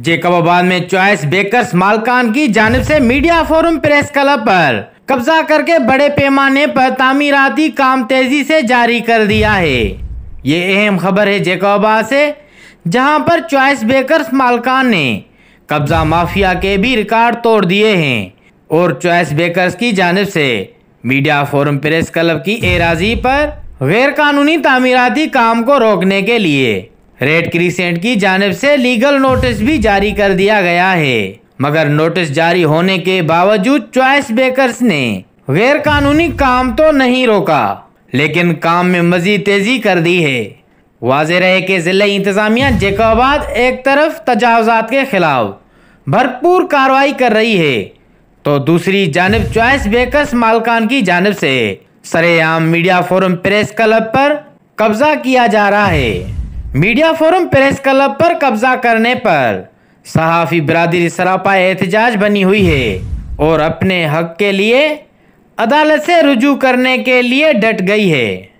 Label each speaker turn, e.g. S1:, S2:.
S1: जेकबाबाद में choice bakers मालकान की जानब से मीडिया फोरम प्रेस क्लब पर कब्जा करके बड़े पैमाने पर तामीराती काम तेजी से जारी कर दिया है ये अहम खबर है जेकबाबाद से जहां पर चॉइस बेकर्स मालकान ने कब्जा माफिया के भी रिकॉर्ड तोड़ दिए हैं और चॉइस बेकर्स की जानब से मीडिया फोरम प्रेस क्लब की एराजी पर गैर कानूनी तामीराती काम को रोकने के लिए रेड क्रीसेंट की जानब से लीगल नोटिस भी जारी कर दिया गया है मगर नोटिस जारी होने के बावजूद चॉइस बेकर्स ने गैर कानूनी काम तो नहीं रोका लेकिन काम में मजीद तेजी कर दी है वाज रहे कि ज़िले इंतज़ामिया जैकबाद एक तरफ तजावजात के खिलाफ भरपूर कार्रवाई कर रही है तो दूसरी जानब चॉइस बेकर्स मालकान की जानब से सरेआम मीडिया फोरम प्रेस क्लब पर कब्जा किया जा रहा है मीडिया फोरम प्रेस क्लब पर कब्जा करने पर सहाफ़ी बरदरी सरापा एहतजाज बनी हुई है और अपने हक के लिए अदालत से रुजू करने के लिए डट गई है